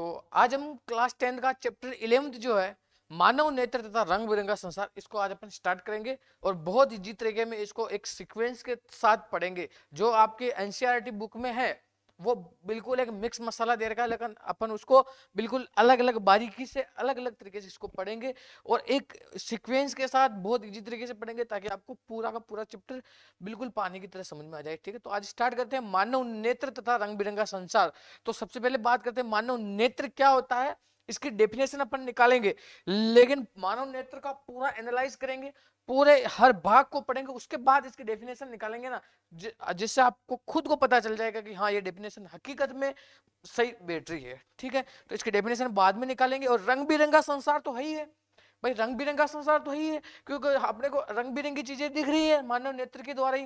तो आज हम क्लास टेंथ का चैप्टर इलेवंथ जो है मानव नेत्र तथा रंग बिरंगा संसार इसको आज अपन स्टार्ट करेंगे और बहुत ही तरीके में इसको एक सीक्वेंस के साथ पढ़ेंगे जो आपके एनसीआरटी बुक e में है वो बिल्कुल एक मिक्स मसाला दे रखा है लेकिन अपन उसको बिल्कुल अलग अलग बारीकी से अलग अलग तरीके से इसको पढ़ेंगे और एक सीक्वेंस के साथ बहुत इजी तरीके से पढ़ेंगे ताकि आपको पूरा का पूरा चैप्टर बिल्कुल पानी की तरह समझ में आ जाए ठीक है तो आज स्टार्ट करते हैं मानव नेत्र तथा रंग बिरंगा संसार तो सबसे पहले बात करते हैं मानव नेत्र क्या होता है इसकी डेफिनेशन अपन निकालेंगे लेकिन मानव नेत्र का पूरा एनालाइज करेंगे पूरे हर भाग को पढ़ेंगे उसके बाद इसकी डेफिनेशन निकालेंगे ना जिससे आपको खुद को पता चल जाएगा कि हाँ ये डेफिनेशन हकीकत में सही बैटरी है ठीक है तो इसकी डेफिनेशन बाद में निकालेंगे और रंग बिरंगा संसार तो है ही है भाई रंग बिरंगा संसार तो ही है क्योंकि अपने को रंग बिरंगी चीजें दिख रही है मानव नेत्र के द्वारा ही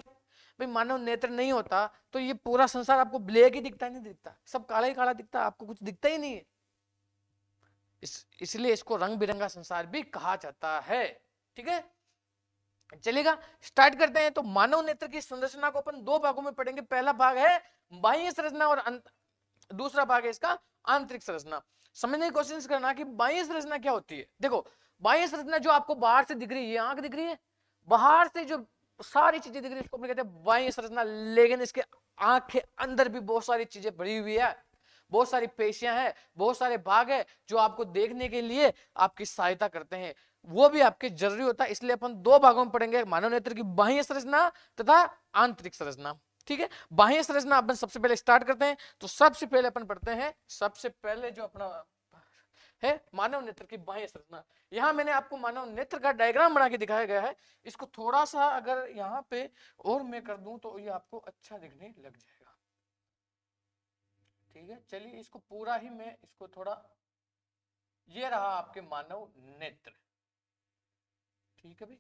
भाई मानव नेत्र नहीं होता तो ये पूरा संसार आपको ब्लैक ही दिखता नहीं दिखता सब काला ही काला दिखता आपको कुछ दिखता ही नहीं है इस इसलिए इसको रंग बिरंगा संसार भी कहा जाता है ठीक है चलेगा स्टार्ट करते हैं तो मानव नेत्र की संरचना को अपन दो भागों में पढ़ेंगे पहला भाग है बाह्य संरचना और अंत दूसरा भाग है इसका आंतरिक संरचना समझने की कोशिश करना कि बाह्य संरचना क्या होती है देखो बाह्य संरचना जो आपको बाहर से दिख रही है आंख दिख रही है बाहर से जो सारी चीजें दिख रही है उसको कहते हैं बाह्य संरचना लेकिन इसके आंख के अंदर भी बहुत सारी चीजें भरी हुई है बहुत सारी पेशियां हैं बहुत सारे भाग है जो आपको देखने के लिए आपकी सहायता करते हैं वो भी आपके जरूरी होता है इसलिए अपन दो भागों में पढ़ेंगे मानव नेत्र की बाह्य संरचना तथा आंतरिक संरचना ठीक है बाह्य संरचना अपन सबसे पहले स्टार्ट करते हैं तो सबसे पहले अपन पढ़ते हैं सबसे पहले जो अपना है मानव नेत्र की बाह्य संरचना यहाँ मैंने आपको मानव नेत्र का डायग्राम बना के दिखाया गया है इसको थोड़ा सा अगर यहाँ पे और मैं कर दू तो ये आपको अच्छा दिखने लग जाए ठीक है चलिए इसको पूरा ही मैं इसको थोड़ा ये रहा आपके मानव नेत्र ठीक है भाई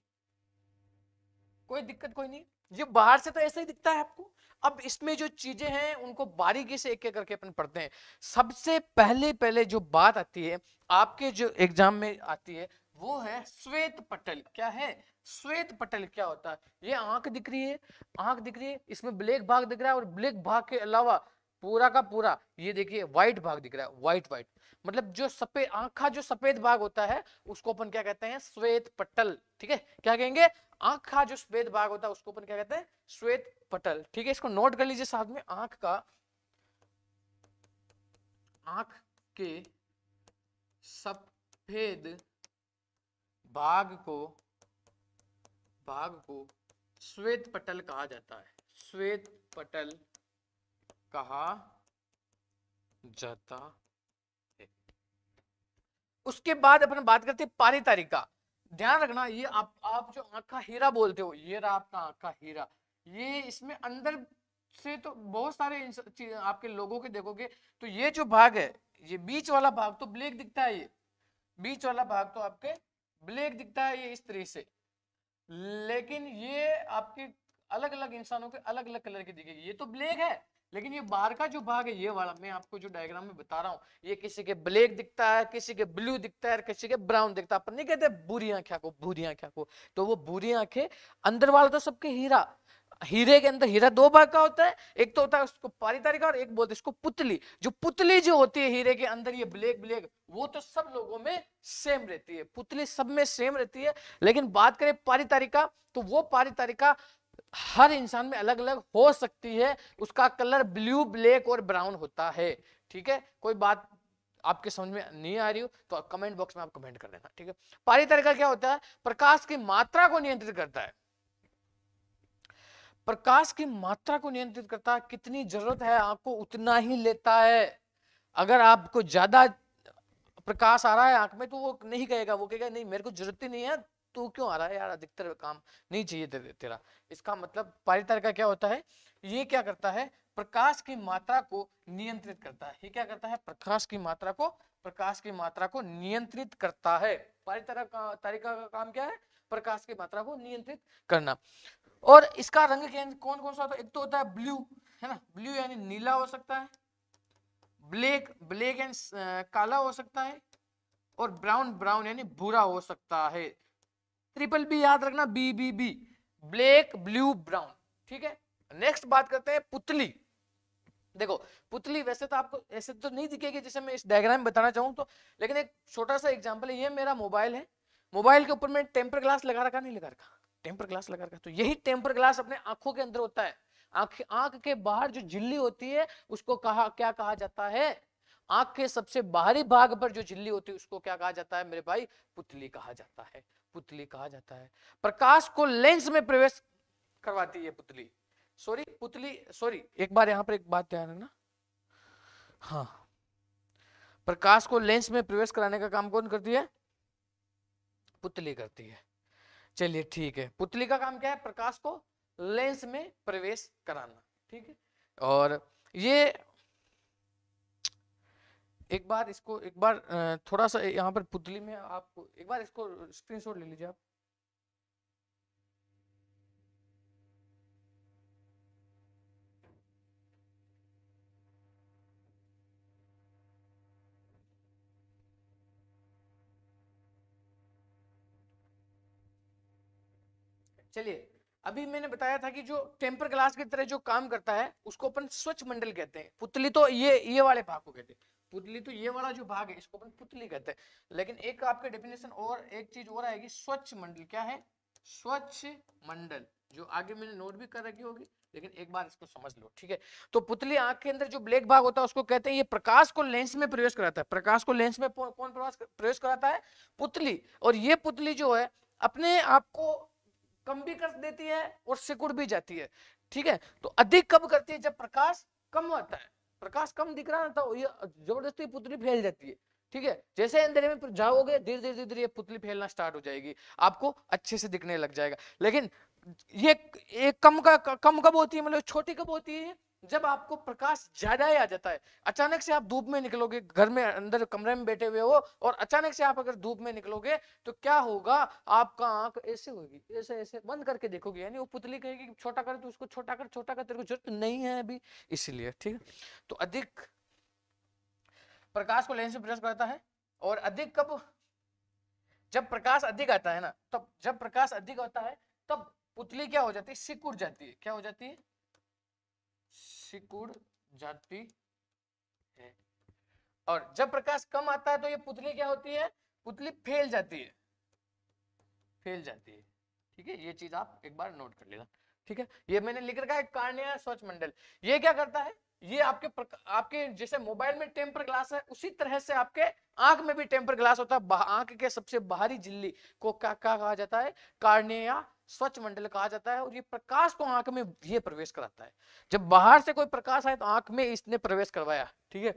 कोई दिक्कत कोई नहीं ये बाहर से तो ऐसे ही दिखता है आपको अब इसमें जो चीजें हैं उनको बारीकी से एक एक करके अपन पढ़ते हैं सबसे पहले पहले जो बात आती है आपके जो एग्जाम में आती है वो है श्वेत पटल क्या है श्वेत पटल क्या होता है ये आंख दिख रही है आंख दिख रही है इसमें ब्लैक भाग दिख रहा है और ब्लैक भाग के अलावा पूरा का पूरा ये देखिए व्हाइट भाग दिख रहा है व्हाइट व्हाइट मतलब जो सफेद आंख का जो सफेद भाग होता है उसको अपन क्या कहते हैं श्वेत पटल ठीक है क्या कहेंगे आंख का जो श्वेत भाग होता है उसको अपन क्या कहते हैं श्वेत पटल ठीक है इसको नोट कर लीजिए साथ में आंख का आंख के सफेद भाग को भाग को श्वेत पटल कहा जाता है श्वेत पटल कहा जाता है उसके बाद अपन बात करते पारी पारितारिक का ध्यान रखना ये आप आप जो आंख का हीरा बोलते हो ये रहा आपका आंख का हीरा ये इसमें अंदर से तो बहुत सारे आपके लोगों के देखोगे तो ये जो भाग है ये बीच वाला भाग तो ब्लैक दिखता है ये बीच वाला भाग तो आपके ब्लैक दिखता है ये इस तरीके से लेकिन ये आपके अलग अलग इंसानों के अलग अलग कलर के दिखेगी ये तो ब्लैक है लेकिन ये बार का जो भाग है ये वाला मैं आपको जो डायग्राम में बता रहा हूँ ये किसी के ब्लैक दिखता है किसी के ब्लू दिखता है किसी के ब्राउन दिखता है अपन नहीं कहते बुरी आंखें को बुरी आंखें को तो वो बुरी आंखें अंदर वाला तो सबके हीरा हीरे के अंदर हीरा दो भाग का होता है एक तो होता है उसको पारितारिका और एक बोलते हैं इसको पुतली जो पुतली जो होती है हीरे के अंदर ये ब्लैक ब्लैक वो तो सब लोगों में सेम रहती है पुतली सब में सेम रहती है लेकिन बात करें पारितारिका तो वो पारितारिका हर इंसान में अलग अलग हो सकती है उसका कलर ब्लू ब्लैक और ब्राउन होता है ठीक है कोई बात आपके समझ में नहीं आ रही हो तो कमेंट बॉक्स में आप कमेंट कर देना ठीक है पारितर का क्या होता है प्रकाश की मात्रा को नियंत्रित करता है प्रकाश की मात्रा को नियंत्रित करता है कितनी जरूरत है आपको उतना ही लेता है अगर आपको ज्यादा प्रकाश आ रहा है आंख में तो वो नहीं कहेगा वो कहेगा नहीं मेरे को जरूरत ही नहीं है तू क्यों आ रहा है यार अधिकतर काम नहीं चाहिए दे दे तेरा इसका मतलब पारितर का क्या होता है ये क्या करता है प्रकाश की मात्रा को नियंत्रित करता है ये क्या करता है प्रकाश की मात्रा को प्रकाश की मात्रा को नियंत्रित करता है पारितर का तारिका का काम क्या है प्रकाश की मात्रा को नियंत्रित करना और इसका रंग कौन कौन सा होता है एक तो होता है ब्लू है ना ब्लू यानी नीला हो सकता है ब्लैक ब्लैक एंड काला हो सकता है और ब्राउन ब्राउन यानी भूरा हो सकता है ट्रिपल बी याद रखना B B B black blue brown ठीक है नेक्स्ट बात करते हैं पुतली देखो पुतली वैसे तो आपको ऐसे तो नहीं दिखेगी जैसे मैं इस डायग्राम में बताना चाहूँ तो लेकिन एक छोटा सा एग्जाम्पल है ये मेरा मोबाइल है मोबाइल के ऊपर मैं टेम्पर ग्लास लगा रखा नहीं लगा रखा टेम्पर ग्लास लगा रखा तो यही टेम्पर ग्लास अपने आंखों के अंदर होता है आंख आंख के बाहर जो झिल्ली होती है उसको कहा क्या कहा जाता है आंख के सबसे बाहरी भाग पर जो झिल्ली होती है उसको क्या कहा जाता है मेरे भाई पुतली कहा जाता है पुतली कहा जाता है प्रकाश को लेंस में प्रवेश करवाती है पुतली सॉरी पुतली सॉरी एक बार यहाँ पर एक बात ध्यान रखना हाँ प्रकाश को लेंस में प्रवेश कराने का काम कौन करती है पुतली करती है चलिए ठीक है पुतली का काम क्या है प्रकाश को लेंस में प्रवेश कराना ठीक है और ये एक बार इसको एक बार थोड़ा सा यहाँ पर पुतली में आप एक बार इसको स्क्रीनशॉट ले लीजिए आप चलिए अभी मैंने बताया था कि जो टेम्पर ग्लास की तरह जो काम करता है उसको अपन स्वच्छ मंडल कहते हैं पुतली तो ये ये वाले भाग को कहते हैं पुतली तो ये वाला जो भाग है इसको अपन पुतली कहते हैं लेकिन एक आपके डेफिनेशन और एक चीज और आएगी स्वच्छ मंडल क्या है स्वच्छ मंडल जो आगे मैंने नोट भी कर रखी होगी लेकिन एक बार इसको समझ लो ठीक है तो पुतली आंख के अंदर जो ब्लैक भाग होता है उसको कहते हैं ये प्रकाश को लेंस में प्रवेश कराता है प्रकाश को लेंस में कौन प्रवेश कराता है पुतली और ये पुतली जो है अपने आप को कम भी कर देती है और सिकुड़ भी जाती है ठीक है तो अधिक कब करती है जब प्रकाश कम होता है प्रकाश कम दिख रहा था तो ये जबरदस्ती पुतली फैल जाती है ठीक है जैसे अंधेरे में जाओगे धीरे धीरे धीरे धीरे ये पुतली फैलना स्टार्ट हो जाएगी आपको अच्छे से दिखने लग जाएगा लेकिन ये, ये कम का कम कब होती है मतलब छोटी कब होती है जब आपको प्रकाश ज्यादा ही आ जाता है अचानक से आप धूप में निकलोगे घर में अंदर कमरे में बैठे हुए हो और अचानक से आप अगर धूप में निकलोगे तो क्या होगा आपका आंख ऐसे होगी ऐसे ऐसे बंद करके देखोगे यानी वो पुतली कहेगी छोटा कर तो उसको छोटा कर छोटा कर तेरे को जरूरत नहीं है अभी इसीलिए ठीक है तो अधिक प्रकाश को लेंस प्रेस करता है और अधिक कब जब प्रकाश अधिक आता है ना तब जब प्रकाश अधिक होता है तब पुतली क्या हो जाती है सिकुड़ जाती है क्या हो जाती है सिकुड़ जाती है और जब प्रकाश कम आता है तो ये पुतली क्या होती है पुतली फैल जाती है फैल जाती है ठीक है ये चीज आप एक बार नोट कर लेना ठीक है ये मैंने लिख रखा है कार्निया स्वच्छ मंडल ये क्या करता है ये आपके आपके जैसे मोबाइल में टेम्पर ग्लास है उसी तरह से आपके आंख में भी टेम्पर ग्लास होता है आंख के सबसे बाहरी झिल्ली को क्या क्या कहा जाता है कार्निया स्वच्छ मंडल कहा जाता है और ये प्रकाश को तो आंख में ये प्रवेश कराता है जब बाहर से कोई प्रकाश आए तो आंख में इसने प्रवेश करवाया ठीक है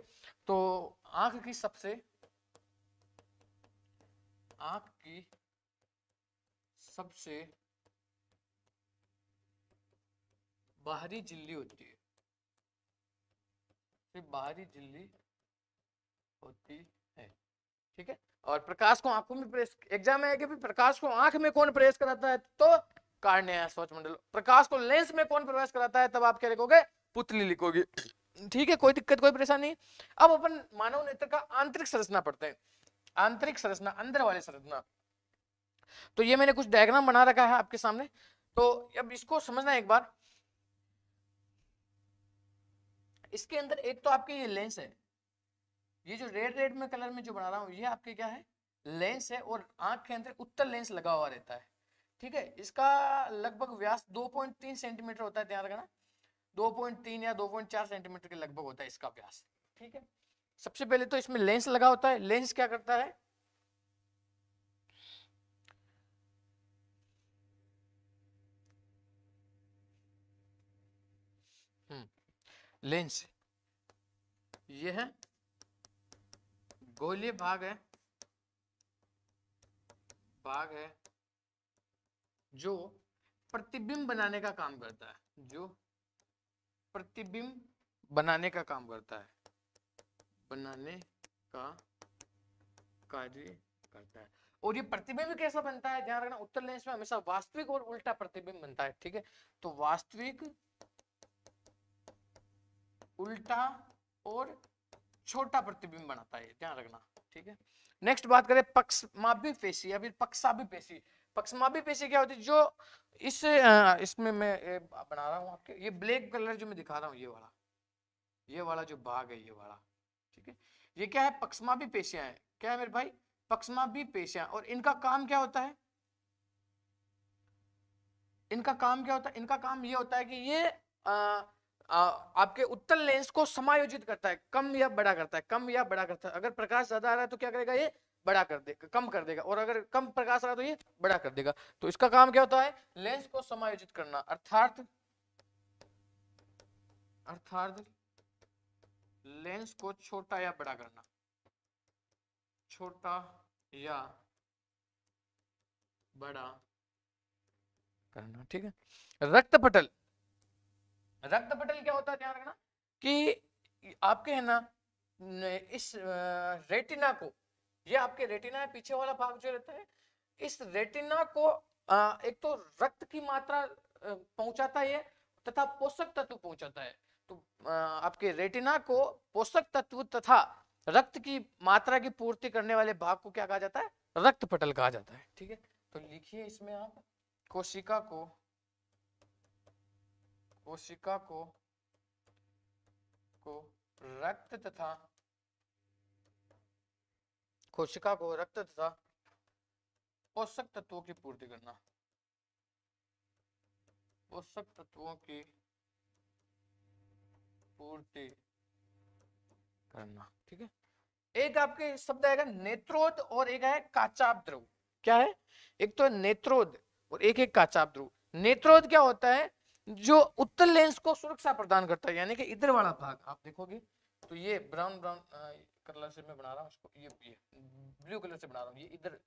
तो आंख की सबसे आंख की सबसे बाहरी झिल्ली होती है बाहरी झिल्ली होती है ठीक है और प्रकाश को आंखों में प्रेस एग्जाम में आएगा प्रकाश को आंख में कौन प्रवेश कराता है तो कारण सोच मंडल प्रकाश को लेंस में कौन प्रवेश कराता है तब आप क्या लिखोगे पुतली लिखोगे ठीक है कोई दिक्कत कोई परेशानी अब अपन मानव नेत्र का आंतरिक संरचना पढ़ते हैं आंतरिक संरचना अंदर वाली संरचना तो ये मैंने कुछ डायग्राम बना रखा है आपके सामने तो अब इसको समझना है एक बार इसके अंदर एक तो आपकी ये लेंस है ये जो रेड रेड में कलर में जो बना रहा हूँ ये आपके क्या है लेंस है और आंख के अंदर उत्तर लेंस लगा हुआ रहता है ठीक है इसका लगभग व्यास 2.3 सेंटीमीटर होता है ध्यान रखना 2.3 या 2.4 सेंटीमीटर के लगभग होता है इसका व्यास ठीक है सबसे पहले तो इसमें लेंस लगा होता है लेंस क्या करता है लेंस हम्म, ये है गोली भाग है भाग है जो प्रतिबिंब बनाने का काम करता है जो प्रतिबिंब बनाने का काम करता है बनाने का कार्य करता है और ये प्रतिबिंब कैसा बनता है ध्यान रखना उत्तर लेंस में हमेशा वास्तविक और उल्टा प्रतिबिंब बनता है ठीक है तो वास्तविक उल्टा और छोटा प्रतिबिंब बनाता है ध्यान रखना ठीक है नेक्स्ट बात करें पक्षमापी पेशी या फिर पक्षाभी पेशी पक्षमापी पेशी क्या होती है जो इस इसमें मैं बना रहा हूँ आपके ये ब्लैक कलर जो मैं दिखा रहा हूँ ये वाला ये वाला जो भाग है ये वाला ठीक है ये क्या है पक्षमापी पेशियां हैं क्या है मेरे भाई पक्षमापी पेशियां और इनका काम क्या होता है इनका काम क्या होता है इनका काम ये होता है कि ये आपके उत्तल लेंस को समायोजित करता है कम या बड़ा करता है कम या बड़ा करता है अगर प्रकाश ज्यादा आ रहा है तो क्या करेगा ये बड़ा कर देगा कम कर देगा और अगर कम प्रकाश आ रहा है तो ये बड़ा कर देगा तो इसका काम क्या होता है लेंस को समायोजित करना अर्थात अर्थात लेंस को छोटा या बड़ा करना छोटा या बड़ा करना ठीक है रक्त पटल रक्त पटल क्या होता है ध्यान रखना कि आपके है ना इस रेटिना को ये आपके रेटिना है पीछे वाला भाग जो रहता है इस रेटिना को एक तो रक्त की मात्रा पहुंचाता है तथा पोषक तत्व पहुंचाता है तो आपके रेटिना को पोषक तत्व तथा रक्त की मात्रा की पूर्ति करने वाले भाग को क्या कहा जाता है रक्त पटल कहा जाता है ठीक है तो लिखिए इसमें आप कोशिका को कोशिका को को रक्त तथा कोशिका को रक्त तथा पोषक तत्वों की पूर्ति करना पोषक तत्वों की पूर्ति करना ठीक है एक आपके शब्द आएगा नेत्रोद और एक है काचाप द्रव क्या है एक तो नेत्रोद और एक है काचाप द्रव नेत्रोद क्या होता है जो उत्तर लेंस को सुरक्षा प्रदान करता है यानी कि इधर वाला भाग आप देखोगे तो ये ब्राउन ब्राउन कलर से मैं बना रहा हूँ इसको ये, ये ब्लू कलर से बना रहा हूँ ये इधर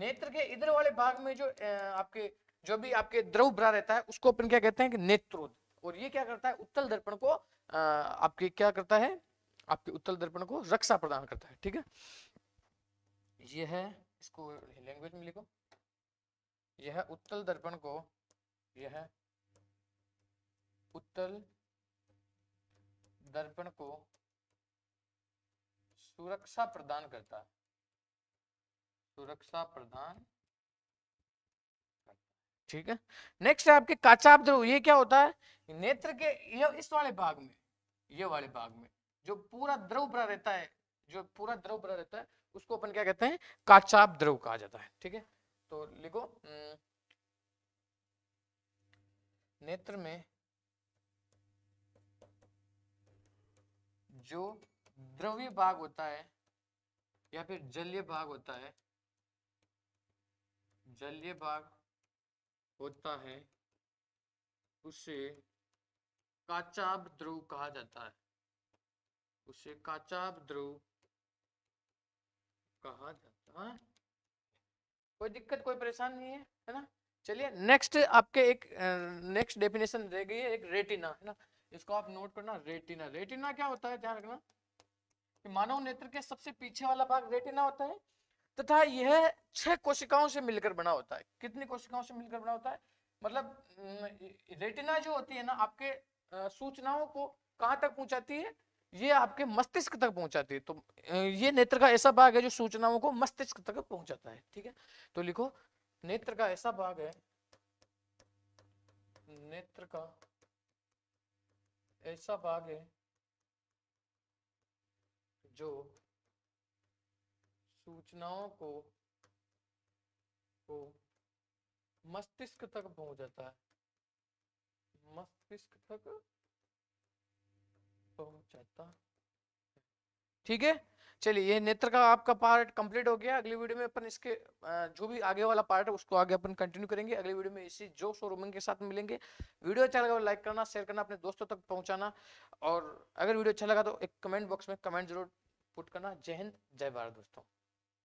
नेत्र के इधर वाले भाग में जो आपके जो भी आपके द्रव भरा रहता है उसको अपन क्या कहते हैं कि नेत्रोद और ये क्या करता है उत्तल दर्पण को आपके क्या करता है आपके उत्तल दर्पण को रक्षा प्रदान करता है ठीक है ये है इसको लैंग्वेज में लिखो यह उत्तल दर्पण को यह उत्तल दर्पण को सुरक्षा प्रदान करता है सुरक्षा प्रदान ठीक है नेक्स्ट है आपके काचाब ध्रुव ये क्या होता है नेत्र के ये इस वाले भाग में ये वाले भाग में जो पूरा द्रव भरा रहता है जो पूरा द्रव भरा रहता है उसको अपन क्या कहते हैं काचाब द्रव कहा जाता है ठीक है तो लिखो हम्म, नेत्र में जो द्रव्य भाग होता है या फिर जलीय भाग होता है जलीय भाग होता है उसे काचाब ध्रुव कहा जाता है उसे काचाब ध्रुव कहा जाता है कोई दिक्कत कोई परेशान नहीं है है ना चलिए नेक्स्ट आपके एक नेक्स्ट डेफिनेशन रह गई है एक रेटिना है ना इसको आप नोट करना रेटिना रेटिना क्या होता है ध्यान रखना मानव नेत्र के सबसे पीछे वाला भाग रेटिना होता है तथा यह छह कोशिकाओं से मिलकर बना होता है कितनी कोशिकाओं से मिलकर बना होता है मतलब रेटिना जो होती है ना आपके सूचनाओं को कहां तक पहुंचाती है ये आपके मस्तिष्क तक पहुंचाती है तो ये नेत्र का ऐसा भाग है जो सूचनाओं को मस्तिष्क तक पहुंचाता है ठीक है तो लिखो नेत्र का ऐसा भाग है नेत्र का ऐसा भाग है जो सूचनाओं को को मस्तिष्क तक पहुंच जाता है मस्तिष्क तक जाता है ठीक है चलिए ये नेत्र का आपका पार्ट कंप्लीट हो गया अगली वीडियो में अपन इसके जो भी आगे वाला पार्ट है उसको आगे अपन कंटिन्यू करेंगे अगली वीडियो में इसी जो और उमंग के साथ मिलेंगे वीडियो अच्छा लगा लाइक तो करना शेयर करना अपने दोस्तों तक पहुंचाना और अगर वीडियो अच्छा लगा तो एक कमेंट बॉक्स में कमेंट जरूर पुट करना जय हिंद जय भारत दोस्तों